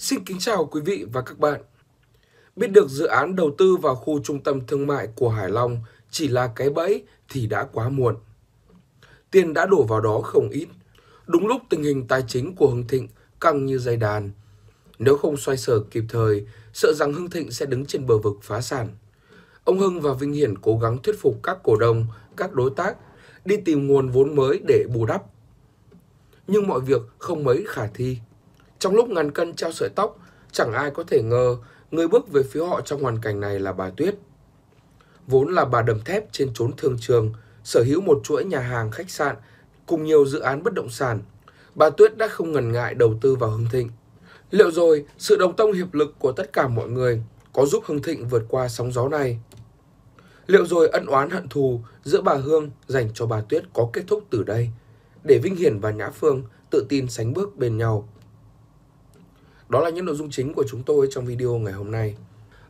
Xin kính chào quý vị và các bạn. Biết được dự án đầu tư vào khu trung tâm thương mại của Hải Long chỉ là cái bẫy thì đã quá muộn. Tiền đã đổ vào đó không ít. Đúng lúc tình hình tài chính của Hưng Thịnh căng như dây đàn. Nếu không xoay sở kịp thời, sợ rằng Hưng Thịnh sẽ đứng trên bờ vực phá sản. Ông Hưng và Vinh Hiển cố gắng thuyết phục các cổ đông, các đối tác đi tìm nguồn vốn mới để bù đắp. Nhưng mọi việc không mấy khả thi. Trong lúc ngàn cân treo sợi tóc, chẳng ai có thể ngờ người bước về phía họ trong hoàn cảnh này là bà Tuyết. Vốn là bà đầm thép trên chốn thương trường, sở hữu một chuỗi nhà hàng khách sạn cùng nhiều dự án bất động sản, bà Tuyết đã không ngần ngại đầu tư vào Hưng Thịnh. Liệu rồi, sự đồng tâm hiệp lực của tất cả mọi người có giúp Hưng Thịnh vượt qua sóng gió này? Liệu rồi ân oán hận thù giữa bà Hương dành cho bà Tuyết có kết thúc từ đây, để Vinh Hiển và Nhã Phương tự tin sánh bước bên nhau? Đó là những nội dung chính của chúng tôi trong video ngày hôm nay.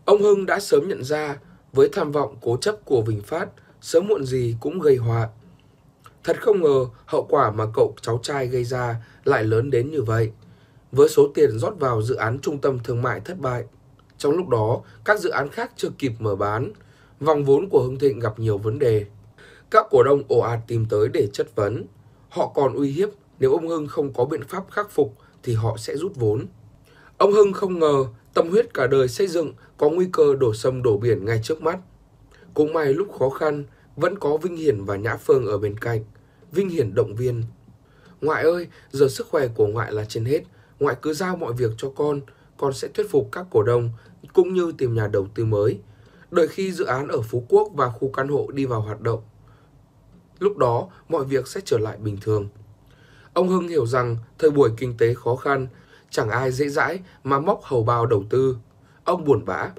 Ông Hưng đã sớm nhận ra với tham vọng cố chấp của Vinh Phát sớm muộn gì cũng gây họa. Thật không ngờ hậu quả mà cậu cháu trai gây ra lại lớn đến như vậy. Với số tiền rót vào dự án trung tâm thương mại thất bại, trong lúc đó các dự án khác chưa kịp mở bán, vòng vốn của Hưng Thịnh gặp nhiều vấn đề. Các cổ đông ồ ạt tìm tới để chất vấn. Họ còn uy hiếp nếu ông Hưng không có biện pháp khắc phục thì họ sẽ rút vốn. Ông Hưng không ngờ tâm huyết cả đời xây dựng có nguy cơ đổ sông đổ biển ngay trước mắt. Cũng may lúc khó khăn vẫn có Vinh Hiển và Nhã Phương ở bên cạnh. Vinh Hiển động viên. Ngoại ơi, giờ sức khỏe của ngoại là trên hết. Ngoại cứ giao mọi việc cho con, con sẽ thuyết phục các cổ đông cũng như tìm nhà đầu tư mới. Đợi khi dự án ở Phú Quốc và khu căn hộ đi vào hoạt động. Lúc đó, mọi việc sẽ trở lại bình thường. Ông Hưng hiểu rằng thời buổi kinh tế khó khăn chẳng ai dễ dãi mà móc hầu bao đầu tư. Ông buồn bã.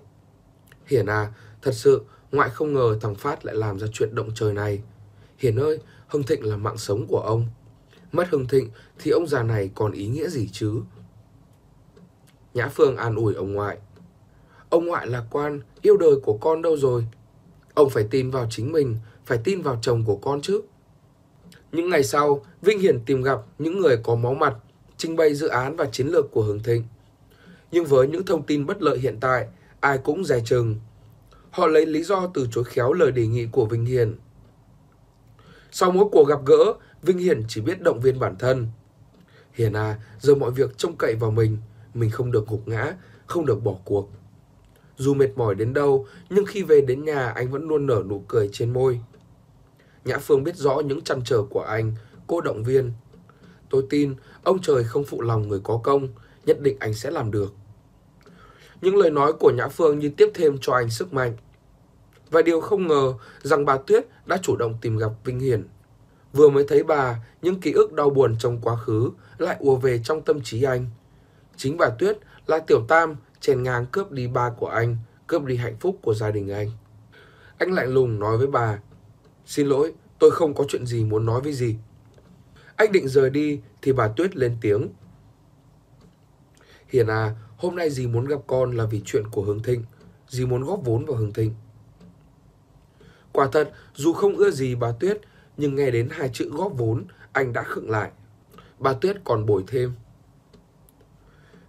Hiển à, thật sự, ngoại không ngờ thằng Phát lại làm ra chuyện động trời này. Hiển ơi, Hưng Thịnh là mạng sống của ông. Mất Hưng Thịnh thì ông già này còn ý nghĩa gì chứ? Nhã Phương an ủi ông ngoại. Ông ngoại lạc quan, yêu đời của con đâu rồi? Ông phải tin vào chính mình, phải tin vào chồng của con chứ. Những ngày sau, Vinh Hiển tìm gặp những người có máu mặt trình bày dự án và chiến lược của Hưng Thịnh. Nhưng với những thông tin bất lợi hiện tại, ai cũng dè chừng. Họ lấy lý do từ chối khéo lời đề nghị của Vinh Hiền. Sau mỗi cuộc gặp gỡ, Vinh Hiền chỉ biết động viên bản thân. Hiền à, giờ mọi việc trông cậy vào mình, mình không được gục ngã, không được bỏ cuộc. Dù mệt mỏi đến đâu, nhưng khi về đến nhà anh vẫn luôn nở nụ cười trên môi. Nhã Phương biết rõ những trăn trở của anh, cô động viên, Tôi tin ông trời không phụ lòng người có công, nhất định anh sẽ làm được. Những lời nói của Nhã Phương như tiếp thêm cho anh sức mạnh. Và điều không ngờ rằng bà Tuyết đã chủ động tìm gặp Vinh Hiển. Vừa mới thấy bà, những ký ức đau buồn trong quá khứ lại ùa về trong tâm trí anh. Chính bà Tuyết là tiểu tam chèn ngang cướp đi ba của anh, cướp đi hạnh phúc của gia đình anh. Anh lạnh lùng nói với bà, xin lỗi, tôi không có chuyện gì muốn nói với gì. Anh định rời đi thì bà Tuyết lên tiếng. Hiền à, hôm nay dì muốn gặp con là vì chuyện của Hướng Thịnh. Dì muốn góp vốn vào Hướng Thịnh. Quả thật, dù không ưa gì bà Tuyết, nhưng nghe đến hai chữ góp vốn, anh đã khựng lại. Bà Tuyết còn bồi thêm.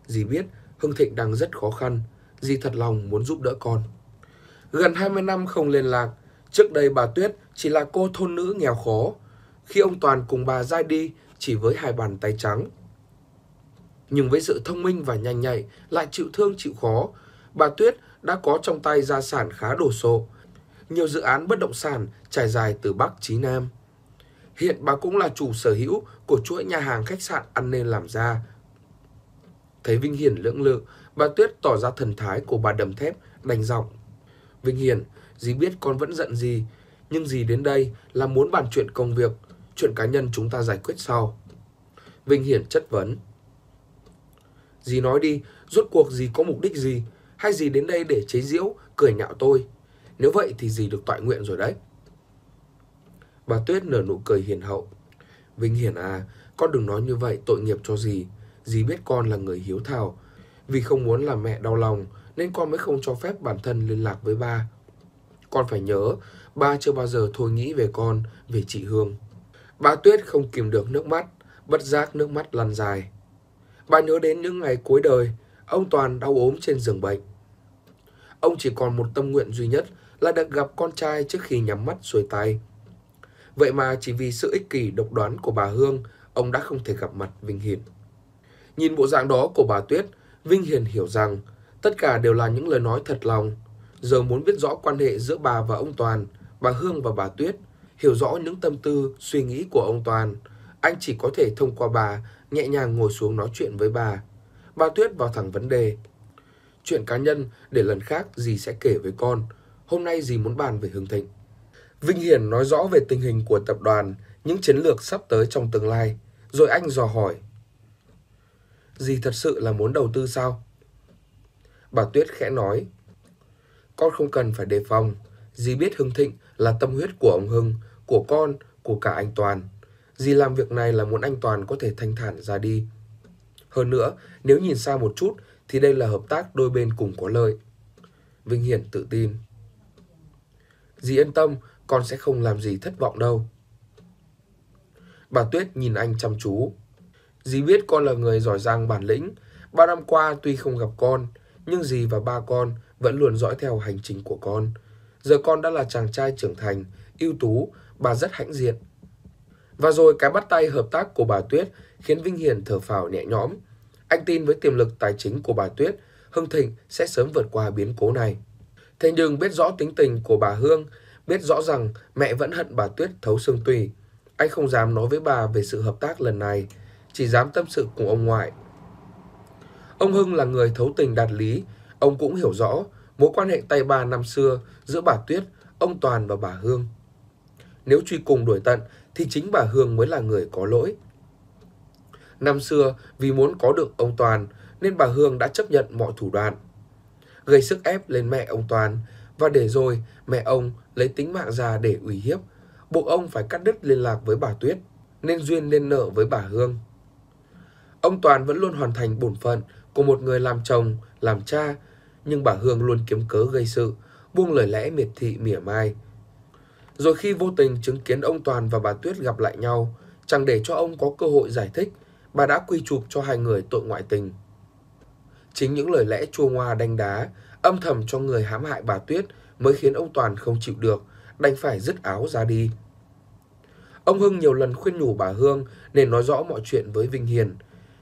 Dì biết Hưng Thịnh đang rất khó khăn, dì thật lòng muốn giúp đỡ con. Gần 20 năm không liên lạc, trước đây bà Tuyết chỉ là cô thôn nữ nghèo khó, khi ông Toàn cùng bà ra đi chỉ với hai bàn tay trắng. Nhưng với sự thông minh và nhanh nhạy, lại chịu thương chịu khó, bà Tuyết đã có trong tay gia sản khá đồ sộ. Nhiều dự án bất động sản trải dài từ Bắc chí Nam. Hiện bà cũng là chủ sở hữu của chuỗi nhà hàng khách sạn ăn nên làm ra. Thấy Vinh Hiền lưỡng lự, bà Tuyết tỏ ra thần thái của bà đầm thép, đành giọng. Vinh Hiền, dì biết con vẫn giận gì, nhưng dì đến đây là muốn bàn chuyện công việc, Chuyện cá nhân chúng ta giải quyết sau. Vinh Hiển chất vấn. Dì nói đi, rốt cuộc dì có mục đích gì? Hay dì đến đây để chế giễu, cười nhạo tôi? Nếu vậy thì dì được tọa nguyện rồi đấy. Bà Tuyết nở nụ cười hiền hậu. Vinh Hiển à, con đừng nói như vậy tội nghiệp cho dì. Dì biết con là người hiếu thảo. Vì không muốn làm mẹ đau lòng, nên con mới không cho phép bản thân liên lạc với ba. Con phải nhớ, ba chưa bao giờ thôi nghĩ về con, về chị Hương. Bà Tuyết không kìm được nước mắt, bất giác nước mắt lăn dài. Bà nhớ đến những ngày cuối đời, ông Toàn đau ốm trên giường bệnh. Ông chỉ còn một tâm nguyện duy nhất là được gặp con trai trước khi nhắm mắt xuôi tay. Vậy mà chỉ vì sự ích kỷ độc đoán của bà Hương, ông đã không thể gặp mặt Vinh Hiền. Nhìn bộ dạng đó của bà Tuyết, Vinh Hiền hiểu rằng tất cả đều là những lời nói thật lòng. Giờ muốn biết rõ quan hệ giữa bà và ông Toàn, bà Hương và bà Tuyết – Hiểu rõ những tâm tư, suy nghĩ của ông Toàn, anh chỉ có thể thông qua bà, nhẹ nhàng ngồi xuống nói chuyện với bà. Bà Tuyết vào thẳng vấn đề. Chuyện cá nhân để lần khác dì sẽ kể với con. Hôm nay dì muốn bàn về Hưng Thịnh. Vinh Hiển nói rõ về tình hình của tập đoàn, những chiến lược sắp tới trong tương lai. Rồi anh dò hỏi. Dì thật sự là muốn đầu tư sao? Bà Tuyết khẽ nói. Con không cần phải đề phòng. Dì biết Hưng Thịnh là tâm huyết của ông Hưng, của con, của cả anh Toàn. Dì làm việc này là muốn anh Toàn có thể thanh thản ra đi. Hơn nữa, nếu nhìn xa một chút thì đây là hợp tác đôi bên cùng có lợi. Vinh Hiển tự tin. Dì yên tâm, con sẽ không làm gì thất vọng đâu. Bà Tuyết nhìn anh chăm chú. Dì biết con là người giỏi giang bản lĩnh. Ba năm qua tuy không gặp con, nhưng dì và ba con vẫn luôn dõi theo hành trình của con. Giờ con đã là chàng trai trưởng thành, ưu tú Bà rất hãnh diện. Và rồi cái bắt tay hợp tác của bà Tuyết khiến Vinh Hiền thở phào nhẹ nhõm. Anh tin với tiềm lực tài chính của bà Tuyết, Hưng Thịnh sẽ sớm vượt qua biến cố này. Thế nhưng biết rõ tính tình của bà Hương, biết rõ rằng mẹ vẫn hận bà Tuyết thấu xương tùy. Anh không dám nói với bà về sự hợp tác lần này, chỉ dám tâm sự cùng ông ngoại. Ông Hưng là người thấu tình đạt lý, ông cũng hiểu rõ mối quan hệ tay ba năm xưa giữa bà Tuyết, ông Toàn và bà Hương. Nếu truy cùng đuổi tận, thì chính bà Hương mới là người có lỗi. Năm xưa, vì muốn có được ông Toàn, nên bà Hương đã chấp nhận mọi thủ đoạn. Gây sức ép lên mẹ ông Toàn, và để rồi mẹ ông lấy tính mạng ra để ủy hiếp, buộc ông phải cắt đứt liên lạc với bà Tuyết, nên duyên nên nợ với bà Hương. Ông Toàn vẫn luôn hoàn thành bổn phận của một người làm chồng, làm cha, nhưng bà Hương luôn kiếm cớ gây sự, buông lời lẽ miệt thị mỉa mai, rồi khi vô tình chứng kiến ông Toàn và bà Tuyết gặp lại nhau, chẳng để cho ông có cơ hội giải thích, bà đã quy chụp cho hai người tội ngoại tình. Chính những lời lẽ chua ngoa đanh đá, âm thầm cho người hãm hại bà Tuyết mới khiến ông Toàn không chịu được, đành phải dứt áo ra đi. Ông Hưng nhiều lần khuyên nhủ bà Hương nên nói rõ mọi chuyện với Vinh Hiền,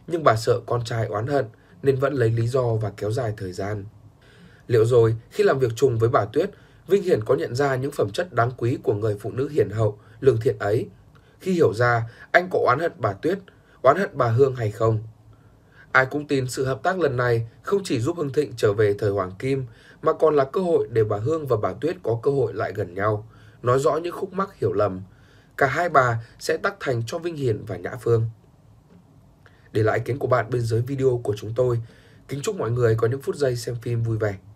nhưng bà sợ con trai oán hận nên vẫn lấy lý do và kéo dài thời gian. Liệu rồi, khi làm việc chung với bà Tuyết, Vinh Hiển có nhận ra những phẩm chất đáng quý của người phụ nữ hiền hậu, lương thiện ấy. Khi hiểu ra, anh có oán hận bà Tuyết, oán hận bà Hương hay không? Ai cũng tin sự hợp tác lần này không chỉ giúp Hưng Thịnh trở về thời Hoàng Kim, mà còn là cơ hội để bà Hương và bà Tuyết có cơ hội lại gần nhau, nói rõ những khúc mắc hiểu lầm. Cả hai bà sẽ tác thành cho Vinh Hiển và Nhã Phương. Để lại ý kiến của bạn bên dưới video của chúng tôi. Kính chúc mọi người có những phút giây xem phim vui vẻ.